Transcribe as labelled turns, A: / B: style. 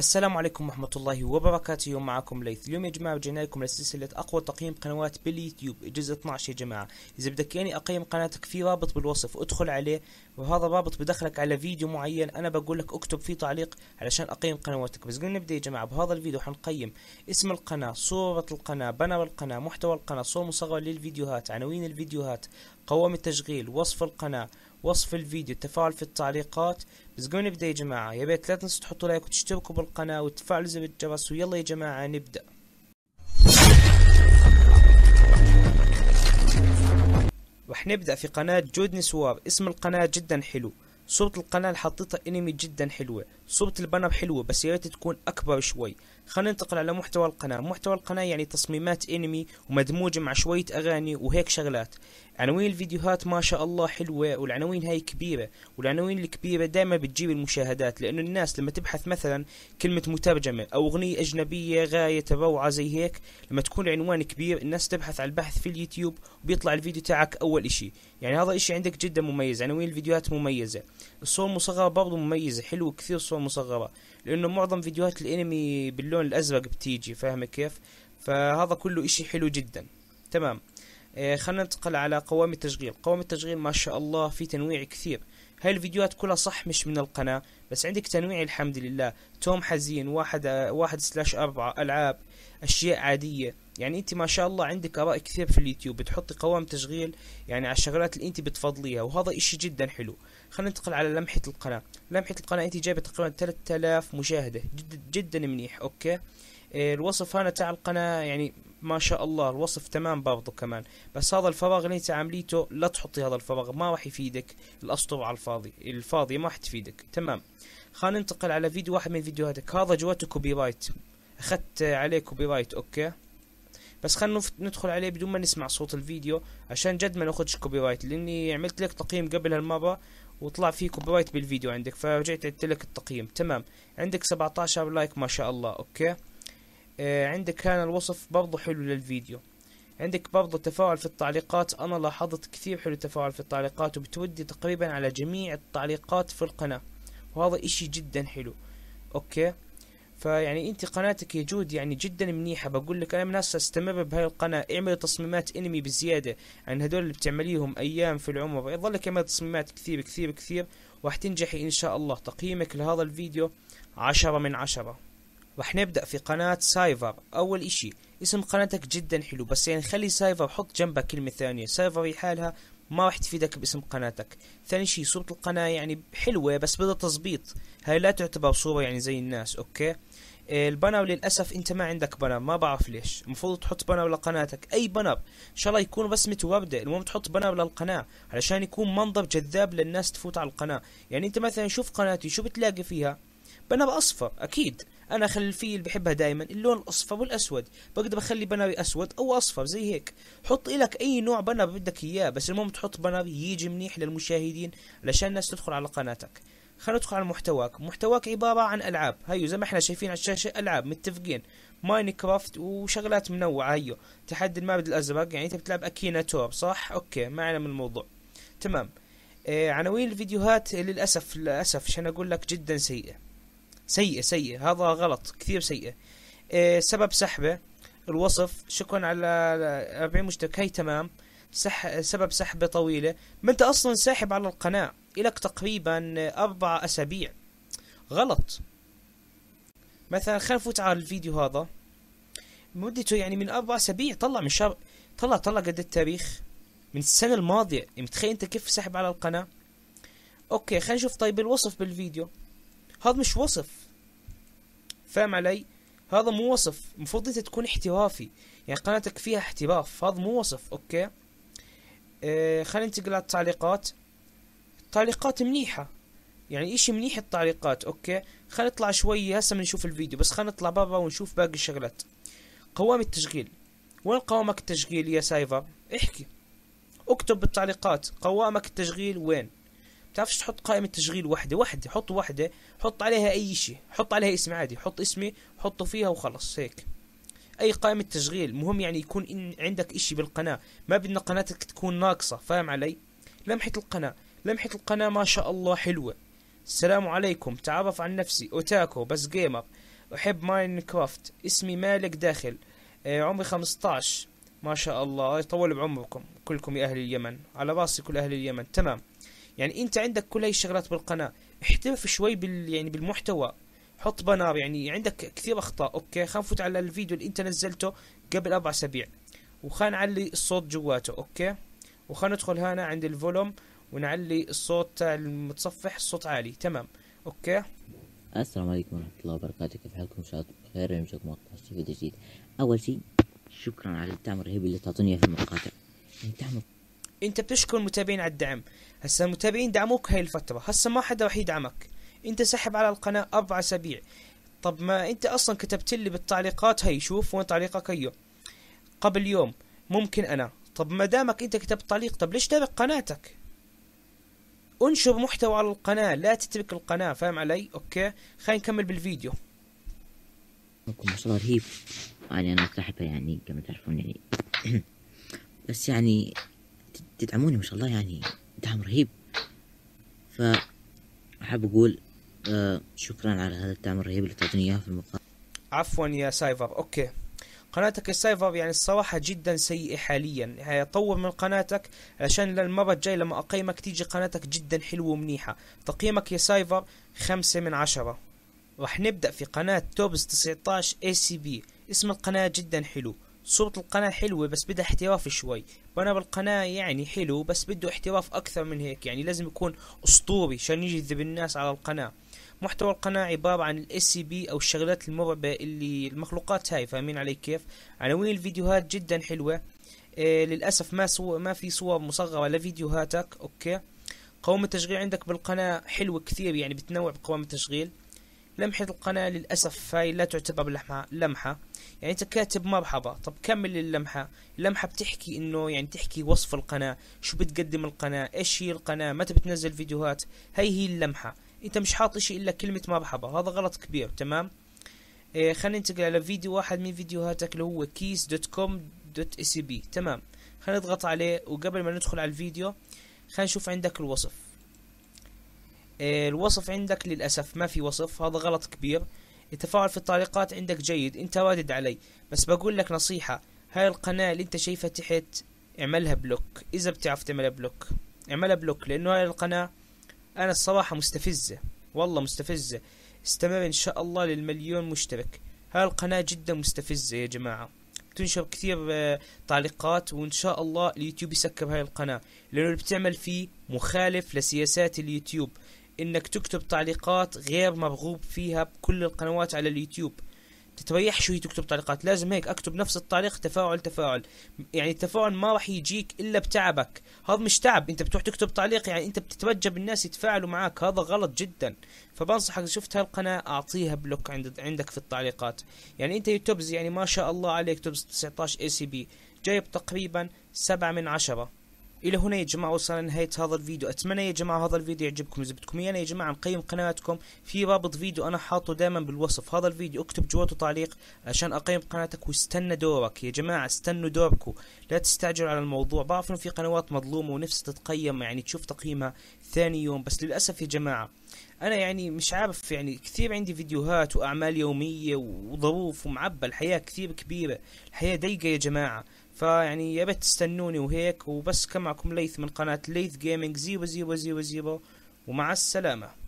A: السلام عليكم ورحمة الله وبركاته معكم ليث اليوم يا جماعة رجعنا لكم لسلسلة أقوى تقييم قنوات باليوتيوب الجزء 12 يا جماعة إذا بدك يعني أقيم قناتك في رابط بالوصف ادخل عليه وهذا الرابط بدخلك على فيديو معين أنا بقول لك اكتب فيه تعليق علشان أقيم قنواتك بس قلنا نبدأ يا جماعة بهذا الفيديو حنقيم اسم القناة صورة القناة بنر القناة محتوى القناة صور مصغرة للفيديوهات عناوين الفيديوهات قوام التشغيل وصف القناة وصف الفيديو التفاعل في التعليقات بس قبل نبدا يا جماعه يا بيت لا تنسوا تحطوا لايك وتشتركوا بالقناه وتفعلوا زر الجرس ويلا يا جماعه نبدا رح نبدا في قناه جود نسوار اسم القناه جدا حلو صورة القناة اللي حطيتها انمي جدا حلوة صورة البنر حلوة بس يا ريت تكون اكبر شوي خلينا ننتقل على محتوى القناة محتوى القناة يعني تصميمات انمي ومدموجة مع شوية اغاني وهيك شغلات عناوين الفيديوهات ما شاء الله حلوة والعناوين هاي كبيرة والعناوين الكبيرة دائما بتجيب المشاهدات لانه الناس لما تبحث مثلا كلمة مترجمة او اغنية اجنبية غاية روعة زي هيك لما تكون العنوان كبير الناس تبحث على البحث في اليوتيوب وبيطلع الفيديو تاعك اول اشي يعني هذا اشي عندك جدا مميز عناوين الفيديوهات مميزة الصور المصغرة برضو مميزة حلو كثير صور مصغرة لانه معظم فيديوهات الانمي باللون الازرق بتيجي فاهم كيف فهذا كله اشي حلو جدا تمام آه خلينا ننتقل على قوائم التشغيل قوائم التشغيل ما شاء الله في تنويع كثير هاي الفيديوهات كلها صح مش من القناة بس عندك تنويع الحمد لله توم حزين واحد واحد سلاش أربعة ألعاب أشياء عادية يعني أنت ما شاء الله عندك آراء كثير في اليوتيوب بتحطي قوائم تشغيل يعني على الشغلات اللي أنت بتفضليها وهذا إشي جدا حلو خلينا ننتقل على لمحة القناة لمحة القناة انت جايبة تقريبا 3000 مشاهدة جد جدا منيح اوكي إيه، الوصف هنا تاع القناة يعني ما شاء الله الوصف تمام برضه كمان بس هذا الفراغ اللي انت عامليته لا تحطي هذا الفراغ ما راح يفيدك الاسطر على الفاضي الفاضي ما راح تفيدك تمام خلينا ننتقل على فيديو واحد من فيديوهاتك هذا جواته كوبي رايت اخذت عليه كوبي رايت اوكي بس خلينا ندخل عليه بدون ما نسمع صوت الفيديو عشان جد ما ناخدش كوبي رايت لاني عملت لك تقييم قبل هالمره وطلع في كوبيرايت بالفيديو عندك فرجعت عدت لك التقييم تمام عندك 17 لايك ما شاء الله اوكي آه عندك كان الوصف برضه حلو للفيديو عندك برضه تفاعل في التعليقات انا لاحظت كثير حلو تفاعل في التعليقات وبتودي تقريبا على جميع التعليقات في القناة وهذا اشي جدا حلو اوكي فيعني انت قناتك يا جود يعني جدا منيحه بقول لك انا من الناس استمر بهاي القناه اعمل تصميمات انمي بزياده عن هدول اللي بتعمليهم ايام في العمر يظلك اعمل تصميمات كثير كثير كثير وراح تنجحي ان شاء الله تقييمك لهذا الفيديو عشرة من عشرة راح نبدأ في قناة سايفر أول إشي اسم قناتك جدا حلو بس يعني خلي سايفر حط جنبها كلمة ثانية سايفر حالها ما راح تفيدك باسم قناتك ثاني شيء صورة القناة يعني حلوة بس بدها تظبيط هاي لا تعتبر صورة يعني زي الناس اوكي إيه، البانر للاسف انت ما عندك بانر ما بعرف ليش المفروض تحط بانر لقناتك اي بانر ان شاء الله يكون رسمة وردة المهم تحط بانر للقناة علشان يكون منظر جذاب للناس تفوت على القناة يعني انت مثلا شوف قناتي شو بتلاقي فيها بانر اصفر اكيد انا اخلي الفيل بحبها دائما اللون الاصفر والاسود بقدر اخلي بناوي اسود او اصفر زي هيك حط لك اي نوع بنا بدك اياه بس المهم تحط بنر يجي منيح للمشاهدين علشان الناس تدخل على قناتك خلينا ندخل على محتواك محتواك عبارة عن ألعاب هيو زي ما احنا شايفين على الشاشة ألعاب متفقين ماينكرافت وشغلات منوعة هيو تحدي المعبد الأزرق يعني أنت بتلعب أكينا تور صح؟ أوكي ما من الموضوع تمام آه، عناوين الفيديوهات للأسف للأسف عشان أقول لك جدا سيئة سيئة سيئة هذا غلط كثير سيئة إيه، سبب سحبه الوصف شكرا على 40 مشترك هي تمام سح... سبب سحبه طويله ما انت اصلا ساحب على القناه الك تقريبا اربع اسابيع غلط مثلا خلينا نفوت على الفيديو هذا مدته يعني من اربع اسابيع طلع من شهر طلع طلع قد التاريخ من السنه الماضيه يعني متخيل انت كيف سحب على القناه اوكي خلينا نشوف طيب الوصف بالفيديو هذا مش وصف فاهم علي هذا مو وصف المفروض انت تكون احترافي يعني قناتك فيها احتراف هذا مو وصف اوكي آه خلينا ننتقل على التعليقات التعليقات منيحة يعني اشي منيح التعليقات اوكي خلينا نطلع شوية هسه بنشوف الفيديو بس خلينا نطلع برا ونشوف باقي الشغلات قوام التشغيل وين قوامك التشغيل يا سايفر احكي اكتب بالتعليقات قوامك التشغيل وين بتعرفش تحط قائمة تشغيل واحدة واحدة حط واحدة حط عليها أي شيء حط عليها اسم عادي حط اسمي حطه فيها وخلص هيك أي قائمة تشغيل مهم يعني يكون إن عندك إشي بالقناة ما بدنا قناتك تكون ناقصة فاهم علي لمحة القناة لمحة القناة ما شاء الله حلوة السلام عليكم تعرف عن نفسي أوتاكو بس جيمر أحب ماين كرافت اسمي مالك داخل آه، عمري 15 ما شاء الله يطول بعمركم كلكم يا أهل اليمن على راسي كل أهل اليمن تمام يعني انت عندك كل هاي الشغلات بالقناه احترف شوي بال يعني بالمحتوى حط بنار يعني عندك كثير اخطاء اوكي خلينا نفوت على الفيديو اللي انت نزلته قبل اربع اسابيع وخلينا نعلي الصوت جواته اوكي وخلينا ندخل هنا عند الفولوم ونعلي الصوت تاع المتصفح الصوت عالي تمام اوكي السلام عليكم ورحمة الله وبركاته كيف حالكم ان شاء الله بخير اليوم جاكم فيديو جديد اول شيء شكرا على الدعم الرهيب اللي تعطوني في المقاطع الدعم يعني انت بتشكر المتابعين على الدعم هسا المتابعين دعموك هاي الفترة هسا ما حدا رح يدعمك انت سحب على القناة اربع اسابيع طب ما انت اصلا كتبت لي بالتعليقات هي شوف وين تعليقك هيو قبل يوم ممكن انا طب ما دامك انت كتبت تعليق طب ليش تابع قناتك انشر محتوى على القناة لا تترك القناة فاهم علي اوكي خلينا نكمل بالفيديو مستوى رهيب يعني انا صاحبه يعني كما تعرفون يعني بس يعني تدعموني ما شاء الله يعني دعم رهيب ف احب اقول آه شكرا على هذا الدعم الرهيب اللي تعطيني اياه في المقابل عفوا يا سايفر اوكي قناتك السايفر يعني الصراحة جدا سيئة حاليا يعني طور من قناتك عشان للمره الجاية لما أقيمك تيجي قناتك جدا حلوة ومنيحة تقييمك يا سايفر خمسة من عشرة راح نبدأ في قناة توبز 19 اي سي بي اسم القناة جدا حلو صورة القناة حلوة بس بدها احتراف شوي وانا بالقناة يعني حلو بس بده احتراف اكثر من هيك يعني لازم يكون اسطوري عشان يجذب الناس على القناة محتوى القناة عبارة عن الاس سي بي او الشغلات المرعبة اللي المخلوقات هاي فاهمين علي كيف عناوين الفيديوهات جدا حلوة إيه للاسف ما سو ما في صور مصغرة لفيديوهاتك اوكي قوام التشغيل عندك بالقناة حلوة كثير يعني بتنوع بقوام التشغيل لمحة القناة للأسف هاي لا تعتبر لمحة لمحة يعني أنت كاتب مرحبا طب كمل اللمحة اللمحة بتحكي إنه يعني تحكي وصف القناة شو بتقدم القناة إيش هي القناة متى بتنزل فيديوهات هاي هي اللمحة أنت مش حاط إشي إلا كلمة مرحبا هذا غلط كبير تمام إيه خلينا ننتقل على فيديو واحد من فيديوهاتك اللي هو كيس دوت كوم دوت اي سي بي تمام خلينا نضغط عليه وقبل ما ندخل على الفيديو خلينا نشوف عندك الوصف آه، الوصف عندك للأسف ما في وصف هذا غلط كبير التفاعل في التعليقات عندك جيد انت وادد علي بس بقول لك نصيحة هاي القناة اللي انت شايفها تحت اعملها بلوك اذا بتعرف تعملها بلوك اعملها بلوك لانه هاي القناة انا الصراحة مستفزة والله مستفزة استمر ان شاء الله للمليون مشترك هاي القناة جدا مستفزة يا جماعة تنشر كثير آه، تعليقات وان شاء الله اليوتيوب يسكر هاي القناة لانه اللي بتعمل فيه مخالف لسياسات اليوتيوب انك تكتب تعليقات غير مرغوب فيها بكل القنوات على اليوتيوب تتريح شوي تكتب تعليقات لازم هيك اكتب نفس التعليق تفاعل تفاعل يعني التفاعل ما راح يجيك الا بتعبك هذا مش تعب انت بتروح تكتب تعليق يعني انت بتترجى بالناس يتفاعلوا معك هذا غلط جدا فبنصحك شفت هالقناة اعطيها بلوك عند عندك في التعليقات يعني انت يوتيوبز يعني ما شاء الله عليك توبز 19 اي سي بي جايب تقريبا 7 من 10 الى هنا يا جماعه وصلنا لنهايه هذا الفيديو اتمنى يا جماعه هذا الفيديو يعجبكم اذا بدكم يعني يا جماعه نقيم قناتكم في رابط فيديو انا حاطه دائما بالوصف هذا الفيديو اكتب جواته تعليق عشان اقيم قناتك واستنى دورك يا جماعه استنوا دوركم لا تستعجلوا على الموضوع بعرف انه في قنوات مظلومه ونفسها تتقيم يعني تشوف تقييمها ثاني يوم بس للاسف يا جماعه انا يعني مش عارف يعني كثير عندي فيديوهات واعمال يوميه وظروف ومعبى الحياه كثير كبيره الحياه ضيقه يا جماعه فيعني يا بيت تستنوني وهيك وبس كان معكم ليث من قناة ليث جيمنج زيبو زيبو زيبو زيبو ومع السلامة